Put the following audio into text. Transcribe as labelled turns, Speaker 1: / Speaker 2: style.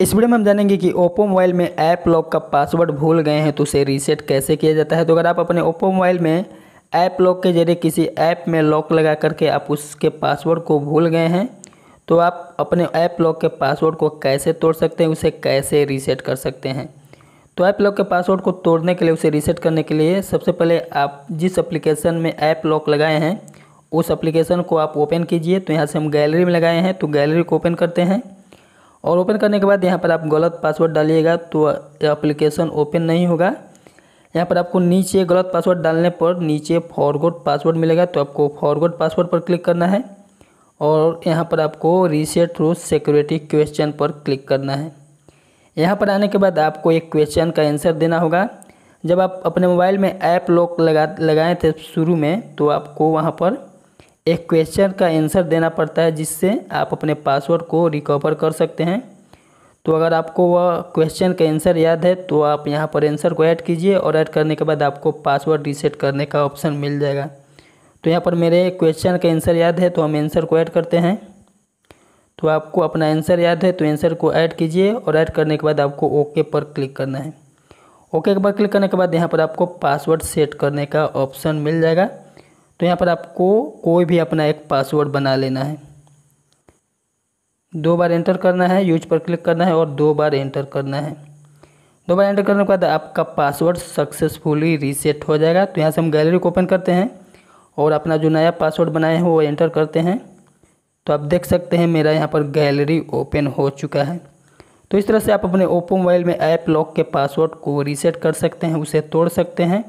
Speaker 1: इस वीडियो में हम जानेंगे कि ओप्पो मोबाइल में ऐप लॉक का पासवर्ड भूल गए हैं तो उसे रीसेट कैसे किया जाता है तो अगर आप अपने ओप्पो मोबाइल में ऐप लॉक के जरिए किसी ऐप में लॉक लगा करके आप उसके पासवर्ड को भूल गए हैं तो आप अपने ऐप लॉक के पासवर्ड को कैसे तोड़ सकते हैं उसे कैसे रीसेट कर सकते हैं तो ऐप लॉक के पासवर्ड को तोड़ने के लिए उसे रीसेट करने के लिए सबसे पहले आप जिस एप्लीकेशन में ऐप लॉक लगाए हैं उस एप्लीकेशन को आप ओपन कीजिए तो यहाँ से हम गैलरी में लगाए हैं तो गैलरी को ओपन करते हैं और ओपन करने के बाद यहाँ पर आप गलत पासवर्ड डालिएगा तो एप्लीकेशन ओपन नहीं होगा यहाँ पर आपको नीचे गलत पासवर्ड डालने पर नीचे फॉरवर्ड पासवर्ड मिलेगा तो आपको फॉरवर्ड पासवर्ड पर क्लिक करना है और यहाँ पर आपको रीसेट रू सिक्योरिटी क्वेश्चन पर क्लिक करना है यहाँ पर आने के बाद आपको एक क्वेश्चन का आंसर देना होगा जब आप अपने मोबाइल में ऐप लॉक लगा लगाए थे शुरू में तो आपको वहाँ पर एक क्वेश्चन का आंसर देना पड़ता है जिससे आप अपने पासवर्ड को रिकवर कर सकते हैं तो अगर आपको वह क्वेश्चन का आंसर याद है तो आप यहाँ पर आंसर को ऐड कीजिए और ऐड करने के बाद आपको पासवर्ड रीसेट करने का ऑप्शन मिल जाएगा तो यहाँ पर मेरे क्वेश्चन का आंसर याद है तो हम आंसर को ऐड करते हैं तो आपको अपना आंसर याद है तो आंसर को ऐड कीजिए और ऐड करने के बाद आपको ओके पर क्लिक करना है ओके के बाद क्लिक करने के बाद यहाँ पर आपको पासवर्ड सेट करने का ऑप्शन मिल जाएगा तो यहाँ पर आपको कोई भी अपना एक पासवर्ड बना लेना है दो बार एंटर करना है यूज पर क्लिक करना है और दो बार एंटर करना है दो बार एंटर करने के बाद आपका पासवर्ड सक्सेसफुली रीसेट हो जाएगा तो यहाँ से हम गैलरी को ओपन करते हैं और अपना जो नया पासवर्ड बनाए हैं वो एंटर करते हैं तो आप देख सकते हैं मेरा यहाँ पर गैलरी ओपन हो चुका है तो इस तरह से आप अपने ओप्पो मोबाइल में ऐप लॉक के पासवर्ड को रीसेट कर सकते हैं उसे तोड़ सकते हैं